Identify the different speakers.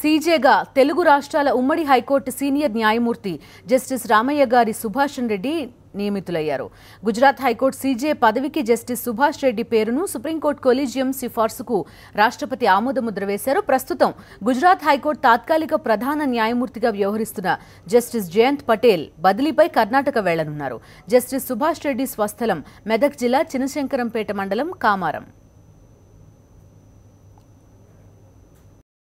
Speaker 1: సీజేగా తెలుగు రాష్ట్రాల ఉమ్మడి హైకోర్టు సీనియర్ న్యాయమూర్తి జస్టిస్ రామయ్య గారి సుభాష్ రెడ్డి నియమితులయ్యారు గుజరాత్ హైకోర్టు సీజే పదవికి జస్టిస్ సుభాష్ రెడ్డి పేరును సుప్రీంకోర్టు కొలీజియం సిఫార్సుకు రాష్ట్రపతి ఆమోదముద్ర వేశారు ప్రస్తుతం గుజరాత్ హైకోర్టు తాత్కాలిక ప్రధాన న్యాయమూర్తిగా వ్యవహరిస్తున్న జస్టిస్ జయంత్ పటేల్ బదిలీపై కర్ణాటక వెళ్లనున్నారు జస్టిస్ సుభాష్ రెడ్డి స్వస్థలం మెదక్ జిల్లా చినశంకరంపేట మండలం కామారం